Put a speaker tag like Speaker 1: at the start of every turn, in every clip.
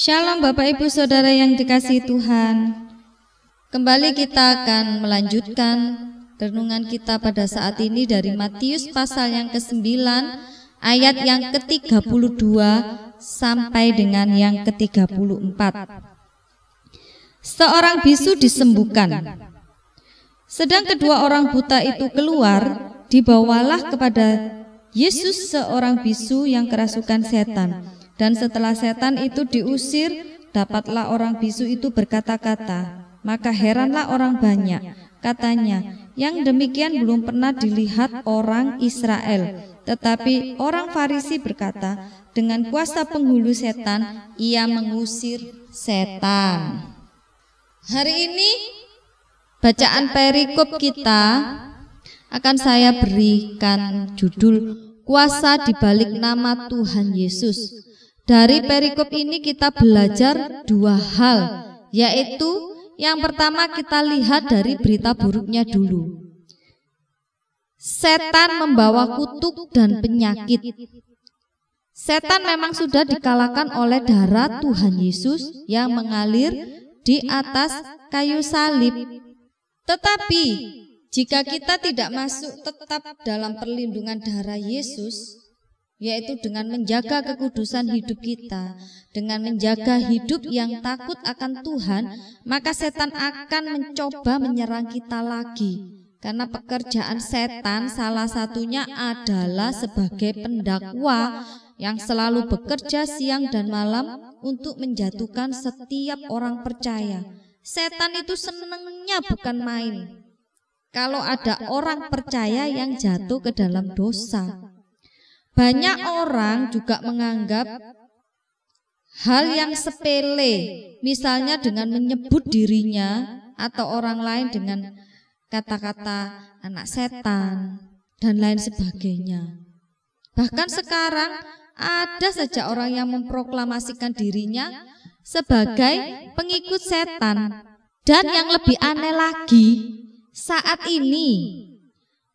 Speaker 1: Shalom Bapak Ibu Saudara yang dikasih Tuhan. Kembali kita akan melanjutkan renungan kita pada saat ini dari Matius pasal yang ke-9 ayat yang ke-32 sampai dengan yang ke-34. Seorang bisu disembuhkan. Sedang kedua orang buta itu keluar, dibawalah kepada Yesus seorang bisu yang kerasukan setan dan setelah setan itu diusir, dapatlah orang bisu itu berkata-kata. Maka heranlah orang banyak. Katanya, yang demikian belum pernah dilihat orang Israel. Tetapi orang Farisi berkata, dengan kuasa penghulu setan, ia mengusir setan. Hari ini bacaan perikop kita akan saya berikan judul Kuasa di balik nama Tuhan Yesus. Dari perikop ini kita belajar dua hal, yaitu yang pertama kita lihat dari berita buruknya dulu. Setan membawa kutuk dan penyakit. Setan memang sudah dikalahkan oleh darah Tuhan Yesus yang mengalir di atas kayu salib. Tetapi jika kita tidak masuk tetap dalam perlindungan darah Yesus, yaitu dengan menjaga kekudusan hidup kita, dengan menjaga hidup yang takut akan Tuhan, maka setan akan mencoba menyerang kita lagi. Karena pekerjaan setan salah satunya adalah sebagai pendakwa yang selalu bekerja siang dan malam untuk menjatuhkan setiap orang percaya. Setan itu senengnya bukan main. Kalau ada orang percaya yang jatuh ke dalam dosa, banyak orang juga menganggap hal yang sepele, misalnya dengan menyebut dirinya atau orang lain dengan kata-kata anak setan dan lain sebagainya. Bahkan sekarang ada saja orang yang memproklamasikan dirinya sebagai pengikut setan dan yang lebih aneh lagi saat ini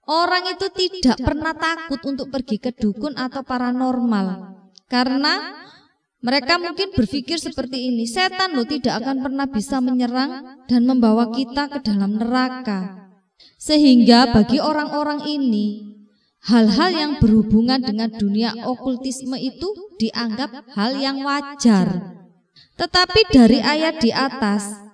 Speaker 1: Orang itu tidak pernah takut untuk pergi ke dukun atau paranormal karena mereka mungkin berpikir seperti ini, setan lo tidak akan pernah bisa menyerang dan membawa kita ke dalam neraka. Sehingga bagi orang-orang ini, hal-hal yang berhubungan dengan dunia okultisme itu dianggap hal yang wajar. Tetapi dari ayat di atas,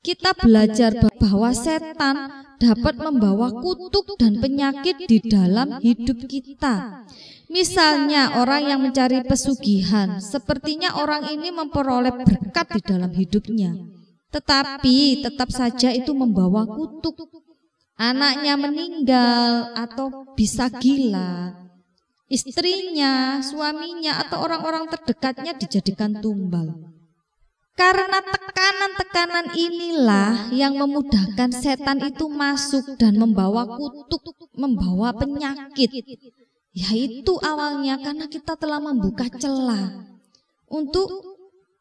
Speaker 1: kita belajar bahwa setan dapat membawa kutuk dan penyakit di dalam hidup kita. Misalnya orang yang mencari pesugihan, sepertinya orang ini memperoleh berkat di dalam hidupnya. Tetapi tetap saja itu membawa kutuk. Anaknya meninggal atau bisa gila. Istrinya, suaminya atau orang-orang terdekatnya dijadikan tumbal. Karena tekanan-tekanan inilah yang memudahkan setan itu masuk dan membawa kutuk, membawa penyakit. Yaitu awalnya karena kita telah membuka celah untuk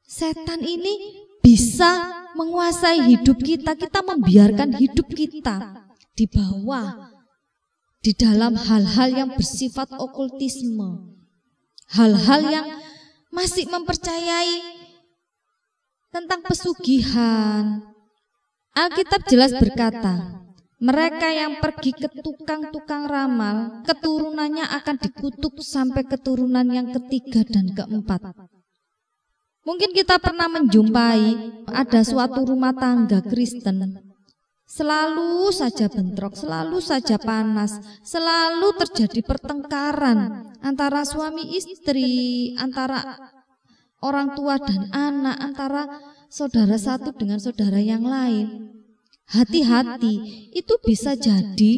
Speaker 1: setan ini bisa menguasai hidup kita. Kita membiarkan hidup kita di bawah, di dalam hal-hal yang bersifat okultisme. Hal-hal yang masih mempercayai tentang pesugihan. Alkitab jelas berkata, mereka yang pergi ke tukang-tukang ramal, keturunannya akan dikutuk sampai keturunan yang ketiga dan keempat. Mungkin kita pernah menjumpai ada suatu rumah tangga Kristen Selalu saja bentrok, selalu saja panas, selalu terjadi pertengkaran antara suami istri, antara orang tua dan anak, antara saudara satu dengan saudara yang lain. Hati-hati, itu bisa jadi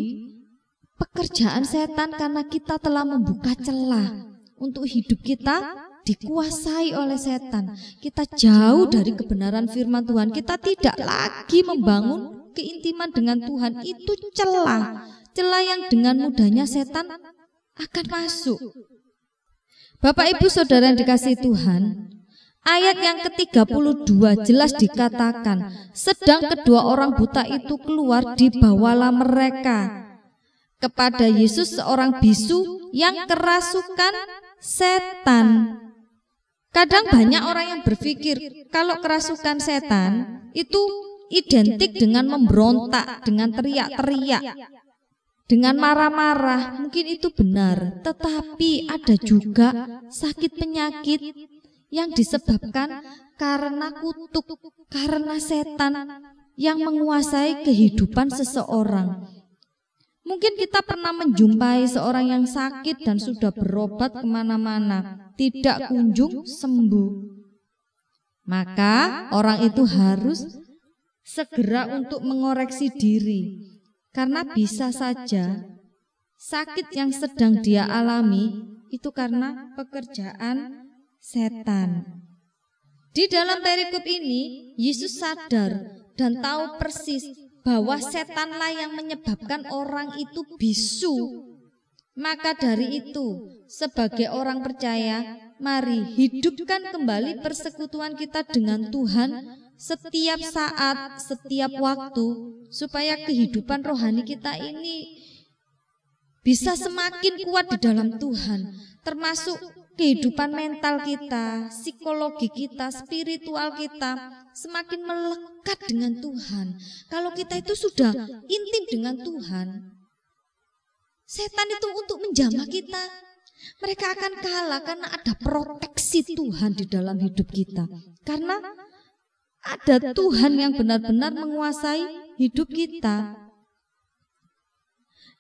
Speaker 1: pekerjaan setan karena kita telah membuka celah untuk hidup kita dikuasai oleh setan. Kita jauh dari kebenaran firman Tuhan. Kita tidak lagi membangun keintiman dengan Tuhan. Itu celah. Celah yang dengan mudahnya setan akan masuk. Bapak Ibu Saudara yang dikasih Tuhan, ayat yang ke-32 jelas dikatakan, sedang kedua orang buta itu keluar dibawalah mereka kepada Yesus seorang bisu yang kerasukan setan. Kadang banyak orang yang berpikir kalau kerasukan setan itu identik dengan memberontak, dengan teriak-teriak dengan marah-marah, mungkin itu benar, tetapi ada juga sakit penyakit yang disebabkan karena kutuk, karena setan yang menguasai kehidupan seseorang. Mungkin kita pernah menjumpai seorang yang sakit dan sudah berobat kemana-mana, tidak kunjung sembuh. Maka orang itu harus segera untuk mengoreksi diri karena bisa saja sakit yang sedang dia alami itu karena pekerjaan setan. Di dalam perikop ini, Yesus sadar dan tahu persis bahwa setanlah yang menyebabkan orang itu bisu. Maka dari itu, sebagai orang percaya, mari hidupkan kembali persekutuan kita dengan Tuhan setiap saat, setiap waktu, supaya kehidupan rohani kita ini bisa semakin kuat di dalam Tuhan, termasuk kehidupan mental kita, psikologi kita, spiritual kita, semakin melekat dengan Tuhan. Kalau kita itu sudah intim dengan Tuhan, setan itu untuk menjamah kita. Mereka akan kalah karena ada proteksi Tuhan di dalam hidup kita. Karena ada Tuhan yang benar-benar menguasai hidup kita.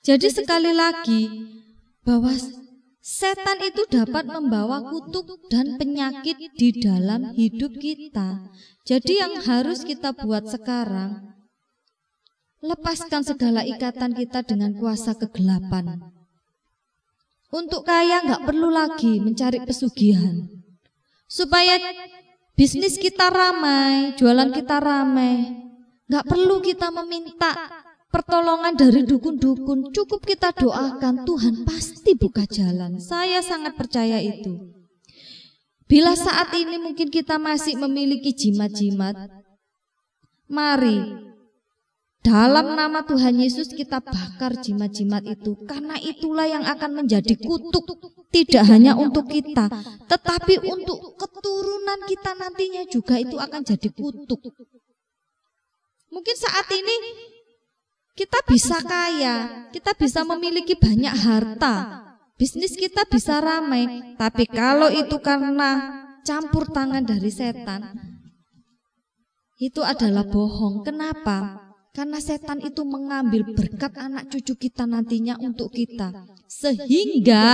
Speaker 1: Jadi sekali lagi bahwa setan itu dapat membawa kutuk dan penyakit di dalam hidup kita. Jadi yang harus kita buat sekarang lepaskan segala ikatan kita dengan kuasa kegelapan. Untuk kaya nggak perlu lagi mencari pesugihan. Supaya Bisnis kita ramai, jualan kita ramai. Nggak perlu kita meminta pertolongan dari dukun-dukun. Cukup kita doakan, Tuhan pasti buka jalan. Saya sangat percaya itu. Bila saat ini mungkin kita masih memiliki jimat-jimat, mari dalam nama Tuhan Yesus kita bakar jimat-jimat itu karena itulah yang akan menjadi kutuk tidak hanya untuk kita, tetapi untuk keturunan kita nantinya juga itu akan jadi kutuk. Mungkin saat ini kita bisa kaya, kita bisa memiliki banyak harta, bisnis kita bisa ramai, tapi kalau itu karena campur tangan dari setan, itu adalah bohong. Kenapa? Karena setan itu mengambil berkat anak cucu kita nantinya untuk kita, sehingga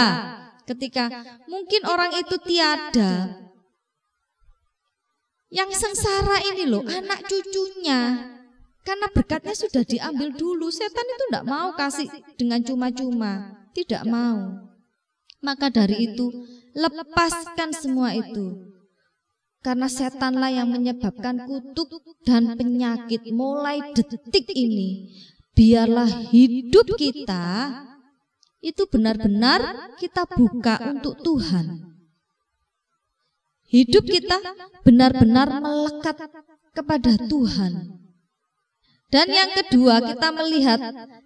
Speaker 1: ketika mungkin orang itu tiada. Yang sengsara ini loh anak cucunya. Karena berkatnya sudah diambil dulu. Setan itu tidak mau kasih dengan cuma-cuma. Tidak mau. Maka dari itu lepaskan semua itu. Karena setanlah yang menyebabkan kutuk dan penyakit mulai detik ini. Biarlah hidup kita itu benar-benar kita buka untuk Tuhan. Hidup kita benar-benar melekat kepada Tuhan.
Speaker 2: Dan yang kedua, kita melihat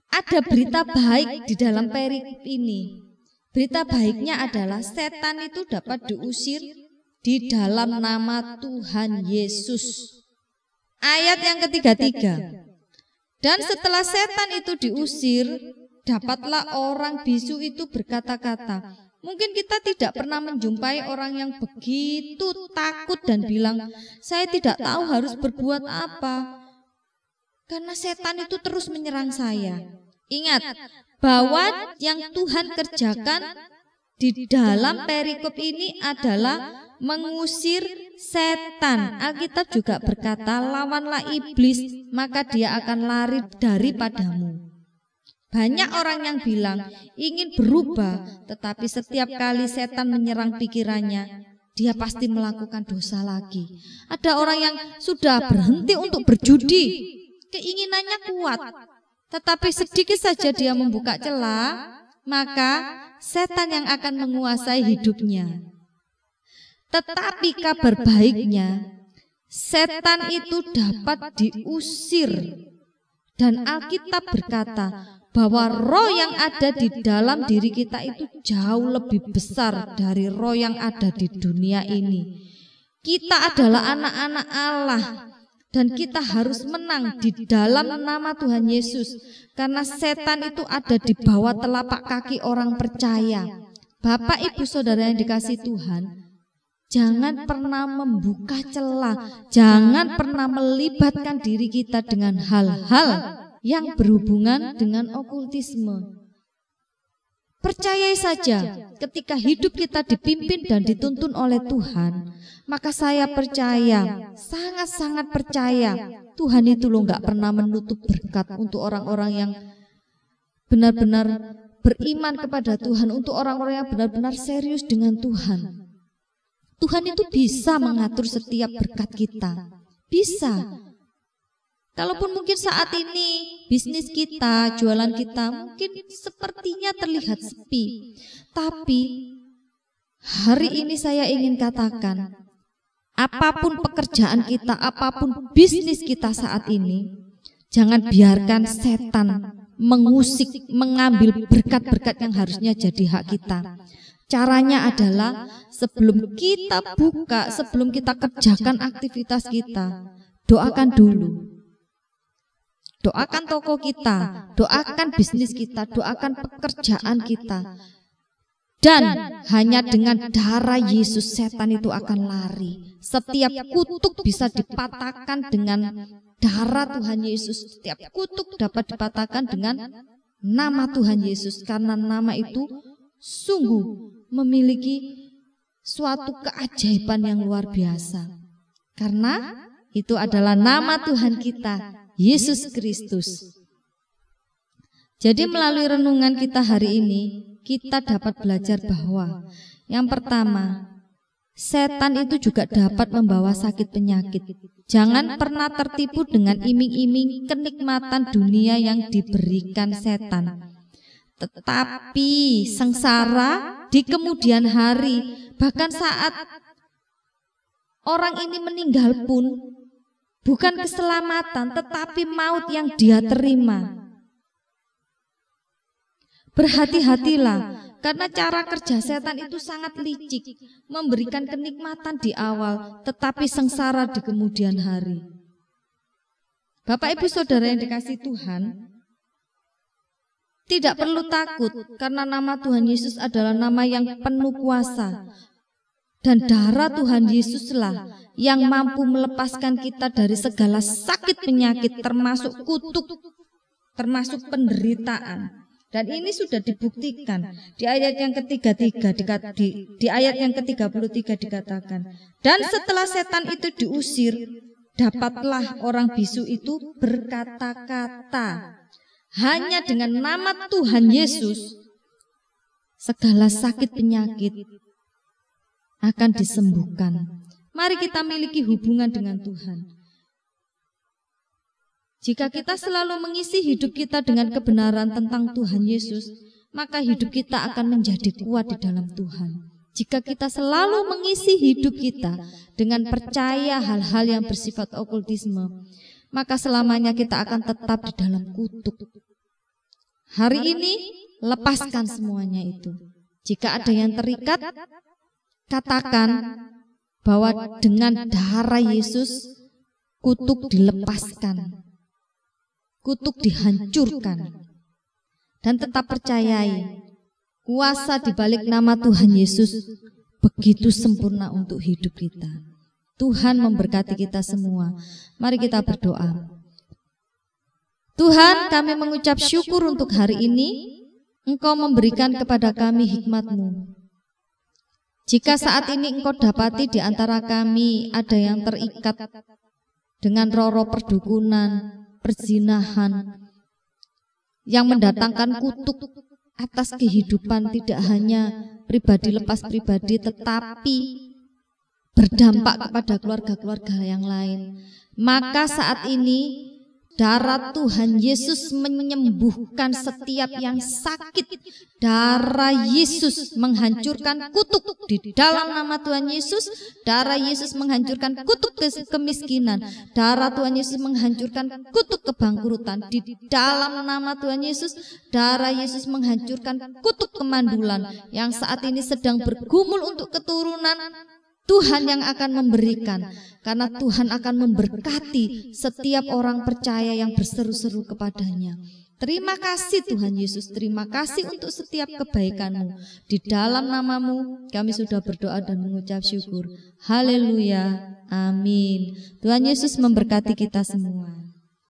Speaker 2: ada berita baik di
Speaker 1: dalam perikop ini. Berita baiknya adalah setan itu dapat diusir di dalam nama Tuhan Yesus. Ayat yang ketiga-tiga. Dan setelah setan itu diusir, dapatlah orang bisu itu berkata-kata. Mungkin kita tidak pernah menjumpai orang yang begitu takut dan bilang, "Saya tidak tahu harus berbuat apa." Karena setan itu terus menyerang saya. Ingat bahwa yang Tuhan kerjakan di dalam perikop ini adalah mengusir setan. Alkitab juga berkata, "Lawanlah iblis, maka dia akan lari daripadamu." Banyak orang yang bilang ingin berubah, tetapi setiap kali setan menyerang pikirannya, dia pasti melakukan dosa lagi. Ada orang yang sudah berhenti untuk berjudi, keinginannya kuat, tetapi sedikit saja dia membuka celah, maka setan yang akan menguasai hidupnya. Tetapi kabar baiknya, setan itu dapat diusir, dan Alkitab berkata, bahwa roh yang ada di dalam diri kita itu jauh lebih besar dari roh yang ada di dunia ini. Kita adalah anak-anak Allah dan kita harus menang di dalam nama Tuhan Yesus karena setan itu ada di bawah telapak kaki orang percaya. Bapak, Ibu, Saudara yang dikasih Tuhan, Jangan pernah membuka celah, jangan pernah melibatkan diri kita dengan hal-hal yang berhubungan dengan okultisme. Percayai saja, ketika hidup kita dipimpin dan dituntun oleh Tuhan, maka saya percaya, sangat-sangat percaya, Tuhan itu loh nggak pernah menutup berkat untuk orang-orang yang benar-benar beriman kepada Tuhan, untuk orang-orang yang benar-benar serius dengan Tuhan. Tuhan itu bisa mengatur setiap berkat kita, bisa Kalaupun mungkin saat ini bisnis kita, jualan kita mungkin sepertinya terlihat sepi. Tapi hari ini saya ingin katakan, apapun pekerjaan kita, apapun bisnis kita saat ini, jangan biarkan setan mengusik, mengambil berkat-berkat yang harusnya jadi hak kita. Caranya adalah sebelum kita buka, sebelum kita kerjakan aktivitas kita, doakan dulu Doakan toko kita, doakan bisnis kita, doakan pekerjaan kita. Dan hanya dengan darah Yesus setan itu akan lari. Setiap kutuk bisa dipatahkan dengan darah Tuhan Yesus. Setiap kutuk dapat dipatahkan dengan nama Tuhan Yesus. Karena nama itu sungguh memiliki suatu keajaiban yang luar biasa. Karena itu adalah nama Tuhan kita Yesus Kristus. Jadi melalui renungan kita hari ini, kita dapat belajar bahwa yang pertama, setan itu juga dapat membawa sakit penyakit. Jangan pernah tertipu dengan iming-iming kenikmatan dunia yang diberikan setan. Tetapi sengsara di kemudian hari, bahkan saat orang ini meninggal pun, Bukan keselamatan tetapi maut yang dia terima. Berhati-hatilah karena cara kerja setan itu sangat licik, memberikan kenikmatan di awal tetapi sengsara di kemudian hari. Bapak Ibu Saudara yang dikasih Tuhan, tidak perlu takut karena nama Tuhan Yesus adalah nama yang penuh kuasa dan darah Tuhan Yesuslah yang mampu melepaskan kita dari segala sakit penyakit termasuk kutuk, termasuk penderitaan. Dan ini sudah dibuktikan di ayat yang ketiga-tiga di, di, di ayat yang ke-33 dikatakan. Dan setelah setan itu diusir, dapatlah orang bisu itu berkata-kata. Hanya dengan nama Tuhan Yesus segala sakit penyakit akan disembuhkan. Mari kita miliki hubungan dengan Tuhan. Jika kita selalu mengisi hidup kita dengan kebenaran tentang Tuhan Yesus, maka hidup kita akan menjadi kuat di dalam Tuhan. Jika kita selalu mengisi hidup kita dengan percaya hal-hal yang bersifat okultisme, maka selamanya kita akan tetap di dalam kutuk. Hari ini, lepaskan semuanya itu. Jika ada yang terikat, katakan bahwa dengan darah Yesus kutuk dilepaskan, kutuk dihancurkan. Dan tetap percayai, kuasa di balik nama Tuhan Yesus begitu sempurna untuk hidup kita. Tuhan memberkati kita semua. Mari kita berdoa. Tuhan, kami mengucap syukur untuk hari ini. Engkau memberikan kepada kami hikmat-Mu jika saat ini engkau dapati di antara kami ada yang terikat dengan roro perdukunan, perzinahan, yang mendatangkan kutuk atas kehidupan tidak hanya pribadi lepas pribadi tetapi berdampak kepada keluarga-keluarga yang lain. Maka saat ini Darah Tuhan Yesus menyembuhkan setiap yang sakit. Darah Yesus menghancurkan kutuk di dalam nama Tuhan Yesus. Darah Yesus menghancurkan kutuk kemiskinan. Darah Tuhan Yesus menghancurkan kutuk kebangkrutan di dalam nama Tuhan Yesus. Darah Yesus menghancurkan kutuk kemandulan yang saat ini sedang bergumul untuk keturunan Tuhan yang akan memberikan karena Tuhan akan memberkati setiap orang percaya yang berseru-seru kepadanya. Terima kasih Tuhan Yesus, terima kasih untuk setiap kebaikanmu. Di dalam namamu kami sudah berdoa dan mengucap syukur. Haleluya, amin. Tuhan Yesus memberkati kita semua.